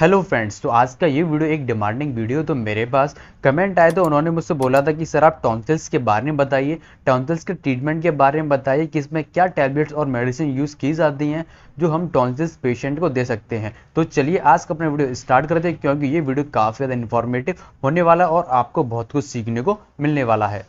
hello friends तो आज का ये वीडियो एक डिमांडिंग वीडियो तो मेरे पास कमेंट आए तो उन्होंने मुझसे बोला था कि सर आप टॉन्सिल्स के बारे में बताइए टॉन्सिल्स के ट्रीटमेंट के बारे में बताइए कि इसमें क्या टैबलेट्स और मेडिसिन यूज़ की जाती हैं जो हम टॉन्सिल्स पेशेंट को दे सकते हैं तो चलिए आज का अपना वीडियो स्टार्ट करते हैं क्योंकि ये वीडियो काफ़ी ज़्यादा इन्फॉर्मेटिव होने वाला और आपको बहुत कुछ सीखने को मिलने वाला है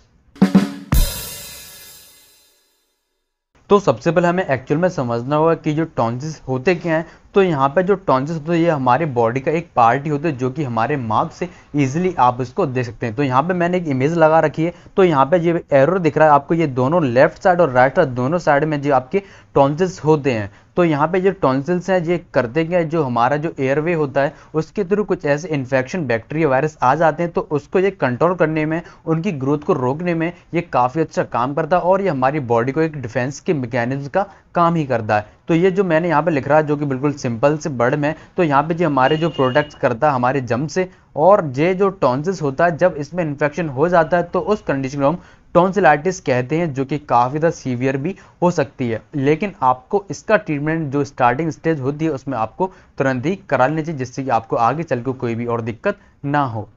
तो सबसे पहले हमें एक्चुअल में समझना होगा कि जो टॉन्सिल्स होते क्या हैं तो यहाँ पे जो टॉन्सिस होते हैं ये हमारे बॉडी का एक पार्ट ही होता है जो कि हमारे माउथ से इजीली आप इसको देख सकते हैं तो यहाँ पे मैंने एक इमेज लगा रखी है तो यहाँ पे ये एरो दिख रहा है आपको ये दोनों लेफ्ट साइड और राइट साइड दोनों साइड में जो आपके टॉन्सिल्स होते हैं तो यहाँ पे जो टॉन्सिल्स हैं ये करते क्या जो हमारा जो एयरवे होता है उसके थ्रू कुछ ऐसे इन्फेक्शन बैक्टीरिया वायरस आ जाते हैं तो उसको ये कंट्रोल करने में उनकी ग्रोथ को रोकने में ये काफ़ी अच्छा काम करता है और ये हमारी बॉडी को एक डिफेंस के मैकेनिज्म का काम ही करता है तो ये जो मैंने यहाँ पे लिख रहा है जो कि बिल्कुल सिंपल से बर्ड में तो यहाँ पे जी हमारे जो प्रोटेक्ट करता है हमारे जम से और ये जो टॉन्सिस होता है जब इसमें इन्फेक्शन हो जाता है तो उस कंडीशन को हम टॉन्सिलाइटिस कहते हैं जो कि काफ़ी ज़्यादा सीवियर भी हो सकती है लेकिन आपको इसका ट्रीटमेंट जो स्टार्टिंग स्टेज होती है उसमें आपको तुरंत ही करा लेना चाहिए जिससे कि आपको आगे चल कोई भी और दिक्कत ना हो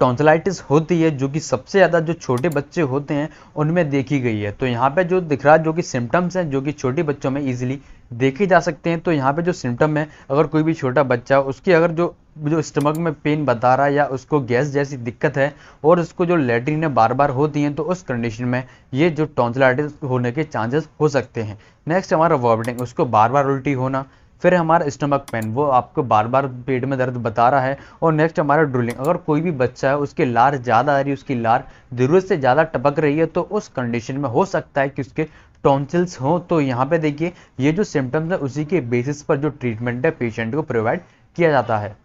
टॉन्सलाइटिस होती है जो कि सबसे ज़्यादा जो छोटे बच्चे होते हैं उनमें देखी गई है तो यहाँ पे जो दिख रहा है जो कि सिम्टम्स हैं जो कि छोटे बच्चों में इजीली देखे जा सकते हैं तो यहाँ पे जो सिम्टम है अगर कोई भी छोटा बच्चा उसकी अगर जो जो स्टमक में पेन बता रहा है या उसको गैस जैसी दिक्कत है और उसको जो लेटरिन बार बार होती हैं तो उस कंडीशन में ये जो टॉन्सलाइटिस होने के चांसेस हो सकते हैं नेक्स्ट हमारा वॉमिटिंग उसको बार बार उल्टी होना फिर हमारा स्टमक पेन वो आपको बार बार पेट में दर्द बता रहा है और नेक्स्ट हमारा ड्रूलिंग अगर कोई भी बच्चा है उसकी लार ज़्यादा आ रही है उसकी लार ज़रूरत से ज़्यादा टपक रही है तो उस कंडीशन में हो सकता है कि उसके टॉन्सिल्स हो तो यहाँ पे देखिए ये जो सिम्टम्स है उसी के बेसिस पर जो ट्रीटमेंट है पेशेंट को प्रोवाइड किया जाता है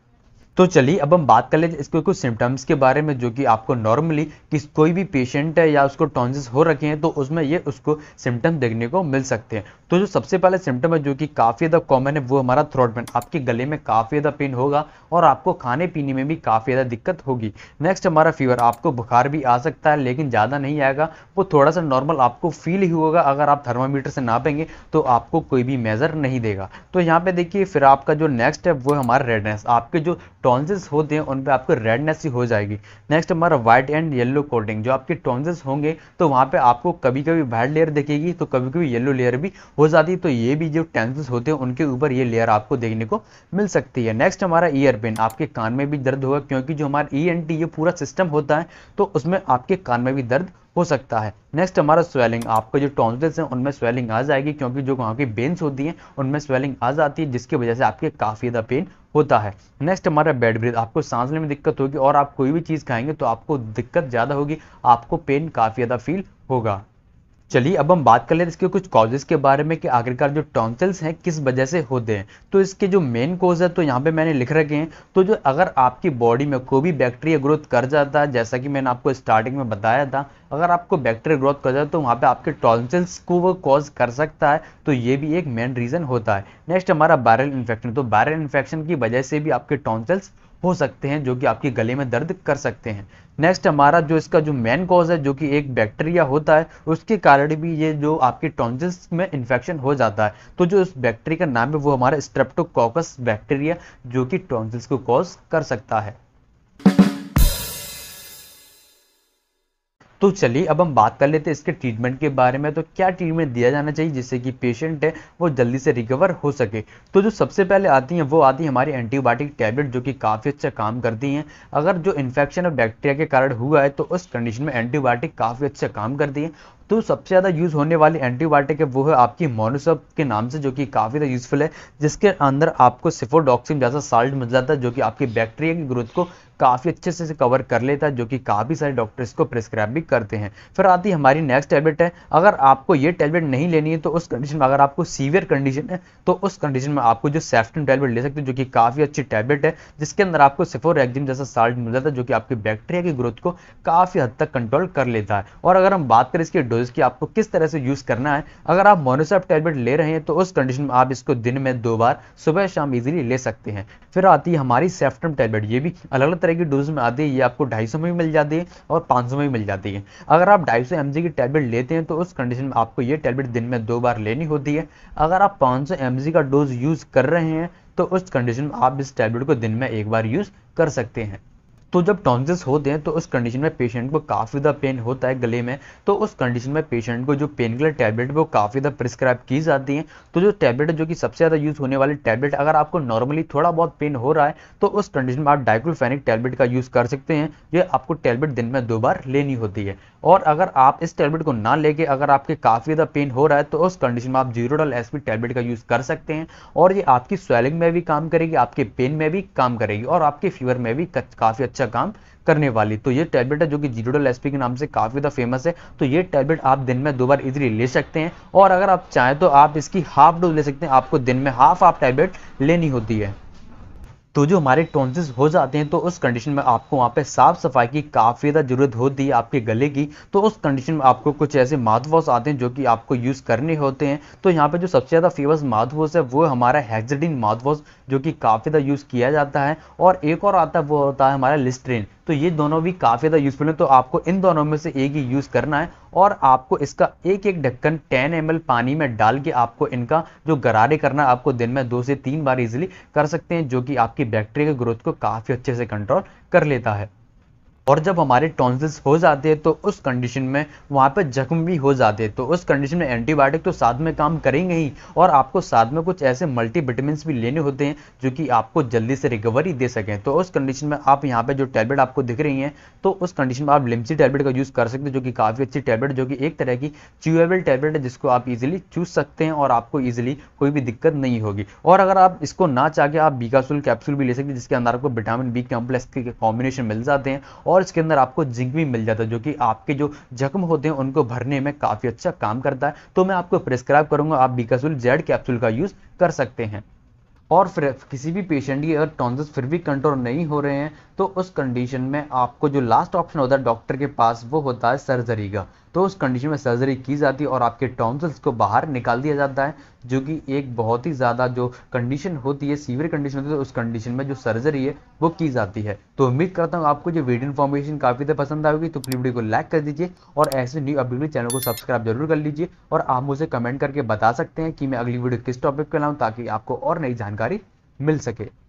तो चलिए अब हम बात कर लेते इसके कुछ सिम्टम्स के बारे में जो कि आपको नॉर्मली कि कोई भी पेशेंट है या उसको टॉन्जेस हो रखे हैं तो उसमें ये उसको सिम्टम देखने को मिल सकते हैं तो जो सबसे पहले सिम्टम है जो कि काफ़ी ज़्यादा कॉमन है वो हमारा थ्रोट पेन आपके गले में काफ़ी ज़्यादा पेन होगा और आपको खाने पीने में भी काफ़ी ज़्यादा दिक्कत होगी नेक्स्ट हमारा फीवर आपको बुखार भी आ सकता है लेकिन ज़्यादा नहीं आएगा वो थोड़ा सा नॉर्मल आपको फील ही होगा अगर आप थर्मामीटर से नापेंगे तो आपको कोई भी मेज़र नहीं देगा तो यहाँ पर देखिए फिर आपका जो नेक्स्ट है वो हमारा रेडनेस आपके जो टॉन्सिल्स होते हैं उन पर आपको रेडनेस ही हो जाएगी नेक्स्ट हमारा व्हाइट एंड येलो कोडिंग जो आपके टॉन्सिल्स होंगे तो वहाँ पे आपको कभी कभी व्हाइट लेयर देखेगी तो कभी कभी येलो लेयर भी हो जाती है तो ये भी जो टॉन्सिल्स होते हैं उनके ऊपर ये लेयर आपको देखने को मिल सकती है नेक्स्ट हमारा ईयर पेन आपके कान में भी दर्द होगा क्योंकि जो हमारा ई एन टी ये पूरा सिस्टम होता है तो उसमें आपके कान में भी दर्द हो सकता है नेक्स्ट हमारा स्वेलिंग आपका जो टॉन्सिल्स हैं उनमें स्वेलिंग आ जाएगी क्योंकि जो वहाँ की बेन्स होती हैं उनमें स्वेलिंग आ जाती है जिसकी वजह से आपके काफ़ी ज़्यादा पेन होता है नेक्स्ट हमारा बेड ब्रीथ आपको सांस लेने में दिक्कत होगी और आप कोई भी चीज़ खाएंगे तो आपको दिक्कत ज़्यादा होगी आपको पेन काफ़ी ज़्यादा फील होगा चलिए अब हम बात कर लेते हैं इसके कुछ कॉजेज़ के बारे में कि आखिरकार जो टॉन्सिल्स हैं किस वजह से होते हैं तो इसके जो मेन कॉज है तो यहाँ पे मैंने लिख रखे हैं तो जो अगर आपकी बॉडी में कोई भी बैक्टीरिया ग्रोथ कर जाता है जैसा कि मैंने आपको स्टार्टिंग में बताया था अगर आपको बैक्टीरिया ग्रोथ कर जाता तो वहाँ पर आपके टॉन्सिल्स को वो कॉज कर सकता है तो ये भी एक मेन रीज़न होता है नेक्स्ट हमारा वायरल इन्फेक्शन तो वायरल इन्फेक्शन की वजह से भी आपके टॉन्सिल्स हो सकते हैं जो कि आपके गले में दर्द कर सकते हैं नेक्स्ट हमारा जो इसका जो मेन कॉज है जो कि एक बैक्टीरिया होता है उसके कारण भी ये जो आपके टॉन्जल्स में इन्फेक्शन हो जाता है तो जो इस बैक्टीरिया का नाम है वो हमारा स्ट्रेप्टोकॉकस बैक्टीरिया जो कि टॉन्जल्स को कॉज कर सकता है तो चलिए अब हम बात कर लेते हैं इसके ट्रीटमेंट के बारे में तो क्या ट्रीटमेंट दिया जाना चाहिए जिससे कि पेशेंट है वो जल्दी से रिकवर हो सके तो जो सबसे पहले आती हैं वो आती है हमारी एंटीबायोटिक टैबलेट जो कि काफ़ी अच्छा काम करती हैं अगर जो इन्फेक्शन और बैक्टीरिया के कारण हुआ है तो उस कंडीशन में एंटीबायोटिक काफ़ी अच्छा काम करती है तो सबसे ज़्यादा यूज़ होने वाली एंटीबायोटिक है वो है आपकी मोनोसब के नाम से जो कि काफ़ी ज़्यादा यूज़फुल है जिसके अंदर आपको सिफोडॉक्सिन जैसा साल्ट मिल जाता है जो कि आपकी बैक्टीरिया की ग्रोथ को काफ़ी अच्छे से कवर कर लेता है जो कि काफ़ी सारे डॉक्टर इसको प्रिस्क्राइब भी करते हैं फिर आती है हमारी नेक्स्ट टैबलेट है अगर आपको ये टैबलेट नहीं लेनी है तो उस कंडीशन में अगर आपको सीवियर कंडीशन है तो उस कंडीशन में आपको जो सेफ्टन टैबलेट ले सकते हो जो कि काफ़ी अच्छी टैबलेट है जिसके अंदर आपको सिफोरेक्जिम जैसा साल्ट मिल जाता है जो कि आपकी बैक्टीरिया की ग्रोथ को काफ़ी हद तक कंट्रोल कर लेता है और अगर हम बात करें इसके डोज की आपको किस तरह से यूज़ करना है अगर आप मोनोसेप टैबलेट ले रहे हैं तो उस कंडीशन में आप इसको दिन में दो बार सुबह शाम इजिली ले सकते हैं फिर आती है हमारी सेफ्टन टैबलेट ये भी अलग अलग तरह तरह की डोज में आती है ये आपको ढाई में भी मिल जाती है और पाँच में भी मिल जाती है अगर आप ढाई सौ की टैबलेट लेते हैं तो उस कंडीशन में आपको ये टैबलेट दिन में दो बार लेनी होती है अगर आप पाँच सौ का डोज यूज़ कर रहे हैं तो उस कंडीशन में आप इस टैबलेट को दिन में एक बार यूज़ कर सकते हैं तो जब टॉन्सिल्स होते हैं तो उस कंडीशन में पेशेंट को काफ़ी ज़्यादा पेन होता है गले में तो उस कंडीशन में पेशेंट को जो पेन किलर टैबलेट वो काफ़ी ज़्यादा प्रिस्क्राइब की जाती हैं तो जो टैबलेट जो कि सबसे ज़्यादा यूज़ होने वाली टैबलेट अगर आपको नॉर्मली थोड़ा बहुत पेन हो रहा है तो उस कंडीशन में आप डाइक्लोफेनिक टैबलेट का यूज़ कर सकते हैं ये आपको टैबलेट दिन में दो बार लेनी होती है और अगर आप इस टैबलेट को ना लेके अगर आपके काफ़ी ज़्यादा पेन हो रहा है तो उस कंडीशन में आप जीरो डल एस टैबलेट का यूज़ कर सकते हैं और ये आपकी स्वेलिंग में भी काम करेगी आपके पेन में भी काम करेगी और आपके फीवर में भी काफ़ी अच्छा अच्छा काम करने वाली तो ये टैबलेट है जो कि जीरोडल एसपी के नाम से काफ़ी ज़्यादा फेमस है तो ये टैबलेट आप दिन में दो बार इजीली ले सकते हैं और अगर आप चाहें तो आप इसकी हाफ डोज ले सकते हैं आपको दिन में हाफ आप टैबलेट लेनी होती है तो जो हमारे टॉन्सिस हो जाते हैं तो उस कंडीशन में आपको वहाँ पे साफ सफाई की काफ़ी ज़्यादा जरूरत होती है आपके गले की तो उस कंडीशन में आपको कुछ ऐसे माधवॉस आते हैं जो कि आपको यूज़ करने होते हैं तो यहाँ पे जो सबसे ज़्यादा फेमस माधवॉस है वो हमारा हेक्जेडिन माउथ वॉश जो कि काफ़ी ज़्यादा यूज़ किया जाता है और एक और आता है वो होता है हमारा लिस्ट्रेन तो ये दोनों भी काफ़ी ज़्यादा यूजफुल है तो आपको इन दोनों में से एक ही यूज़ करना है और आपको इसका एक एक ढक्कन 10 एम पानी में डाल के आपको इनका जो गरारे करना आपको दिन में दो से तीन बार इजिली कर सकते हैं जो कि आपकी बैक्टीरिया की ग्रोथ को काफ़ी अच्छे से कंट्रोल कर लेता है और जब हमारे टॉन्सिल्स हो जाते हैं तो उस कंडीशन में वहाँ पर जख्म भी हो जाते हैं तो उस कंडीशन में एंटीबायोटिक तो साथ में काम करेंगे ही और आपको साथ में कुछ ऐसे मल्टीविटामिन भी लेने होते हैं जो कि आपको जल्दी से रिकवरी दे सकें तो उस कंडीशन में आप यहाँ पर जो टैबलेट आपको दिख रही हैं तो उस कंडीशन में आप लिम्सी टैबलेट का यूज़ कर सकते हैं जो कि काफ़ी अच्छी टैबलेट जो कि एक तरह की च्यूएबल टैबलेट है जिसको आप ईजिली चूज सकते हैं और आपको ईजिली कोई भी दिक्कत नहीं होगी और अगर आप इसको ना चाह के आप बीकासुल कैप्सूल भी ले सकते हैं जिसके अंदर आपको विटामिन बी कॉम्प्लेक्स के कॉम्बिनेशन मिल जाते हैं और और इसके अंदर आपको जिंक भी मिल जाता है जो कि आपके जो जख्म होते हैं उनको भरने में काफ़ी अच्छा काम करता है तो मैं आपको प्रिस्क्राइब करूंगा आप बीकासुल जेड कैप्सूल का यूज़ कर सकते हैं और फिर किसी भी पेशेंट की अगर टॉन्सल्स फिर भी कंट्रोल नहीं हो रहे हैं तो उस कंडीशन में आपको जो लास्ट ऑप्शन होता है डॉक्टर के पास वो होता है सर्जरी का तो उस कंडीशन में सर्जरी की जाती है और आपके टॉन्सल्स को बाहर निकाल दिया जाता है जो कि एक बहुत ही ज़्यादा जो कंडीशन होती है सीवियर कंडीशन होती है तो उस कंडीशन में जो सर्जरी है वो की जाती है तो उम्मीद करता हूँ आपको जो वीडियो इन्फॉर्मेशन काफ़ी ज़्यादा पसंद आएगी तो प्लीज वीडियो को लाइक कर दीजिए और ऐसे न्यू अपडेट चैनल को सब्सक्राइब जरूर कर लीजिए और आप मुझे कमेंट करके बता सकते हैं कि मैं अगली वीडियो किस टॉपिक पर लाऊँ ताकि आपको और नई जानकारी मिल सके